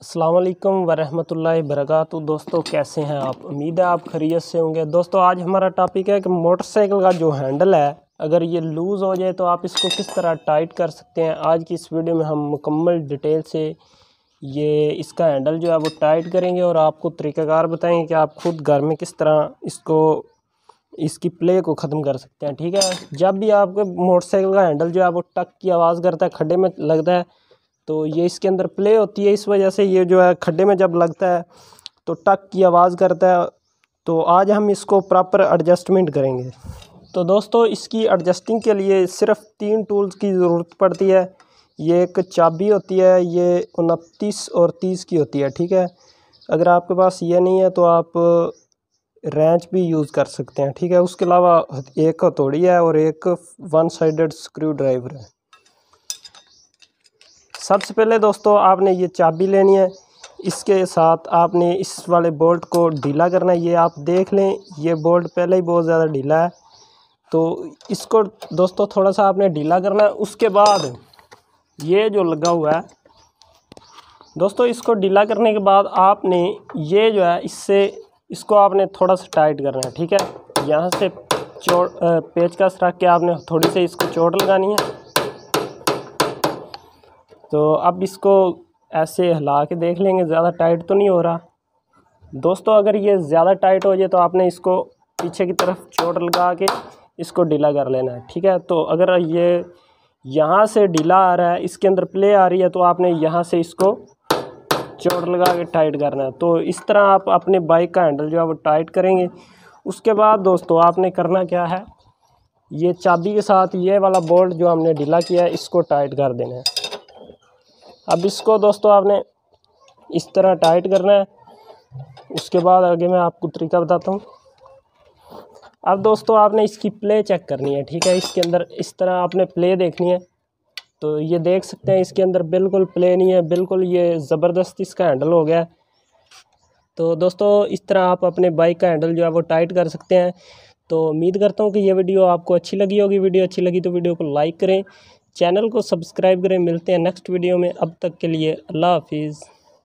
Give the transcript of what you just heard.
असलकम बरगा तो दोस्तों कैसे हैं आप उम्मीद है आप खरीत से होंगे दोस्तों आज हमारा टॉपिक है कि मोटरसाइकिल का जो हैंडल है अगर ये लूज़ हो जाए तो आप इसको किस तरह टाइट कर सकते हैं आज की इस वीडियो में हम मुकम्मल डिटेल से ये इसका हैंडल जो है वो टाइट करेंगे और आपको तरीक़ाकार बताएंगे कि आप खुद घर में किस तरह इसको इसकी प्ले को ख़त्म कर सकते हैं ठीक है जब भी आपके मोटरसाइकिल का हैंडल जो है वो टक की आवाज़ करता है खड्डे में लगता है तो ये इसके अंदर प्ले होती है इस वजह से ये जो है खड्डे में जब लगता है तो टक की आवाज़ करता है तो आज हम इसको प्रॉपर एडजस्टमेंट करेंगे तो दोस्तों इसकी एडजस्टिंग के लिए सिर्फ तीन टूल्स की ज़रूरत पड़ती है ये एक चाबी होती है ये उनतीस और तीस की होती है ठीक है अगर आपके पास ये नहीं है तो आप रेंच भी यूज़ कर सकते हैं ठीक है उसके अलावा एक हथौड़ी है और एक वन साइडेड स्क्रू ड्राइवर है सबसे पहले दोस्तों आपने ये चाबी लेनी है इसके साथ आपने इस वाले बोल्ट को ढीला करना है ये आप देख लें ये बोल्ट पहले ही बहुत ज़्यादा ढीला है तो इसको दोस्तों थोड़ा सा आपने ढीला करना है उसके बाद ये जो लगा हुआ है दोस्तों इसको ढीला करने के बाद आपने ये जो है इससे इसको आपने थोड़ा सा टाइट करना है ठीक है यहाँ से चोट पेचकस रख के आपने थोड़ी सी इसको चोट लगानी है तो अब इसको ऐसे हिला के देख लेंगे ज़्यादा टाइट तो नहीं हो रहा दोस्तों अगर ये ज़्यादा टाइट हो जाए तो आपने इसको पीछे की तरफ चोट लगा के इसको ढीला कर लेना है ठीक है तो अगर ये यहाँ से ढीला आ रहा है इसके अंदर प्ले आ रही है तो आपने यहाँ से इसको चोट लगा के टाइट करना है तो इस तरह आप अपने बाइक का हैंडल जो है वो टाइट करेंगे उसके बाद दोस्तों आपने करना क्या है ये चाबी के साथ ये वाला बोल्ट जो हमने ढीला किया है इसको टाइट कर देना है अब इसको दोस्तों आपने इस तरह टाइट करना है उसके बाद आगे मैं आपको तरीका बताता हूँ अब दोस्तों आपने इसकी प्ले चेक करनी है ठीक है इसके अंदर इस तरह आपने प्ले देखनी है तो ये देख सकते हैं इसके अंदर बिल्कुल प्ले नहीं है बिल्कुल ये ज़बरदस्त इसका हैंडल हो गया है तो दोस्तों इस तरह आप अपने बाइक का हैंडल जो है वो टाइट कर सकते हैं तो उम्मीद करता हूँ कि ये वीडियो आपको अच्छी लगी होगी वीडियो अच्छी लगी तो वीडियो को लाइक करें चैनल को सब्सक्राइब करें मिलते हैं नेक्स्ट वीडियो में अब तक के लिए अल्लाह हाफिज़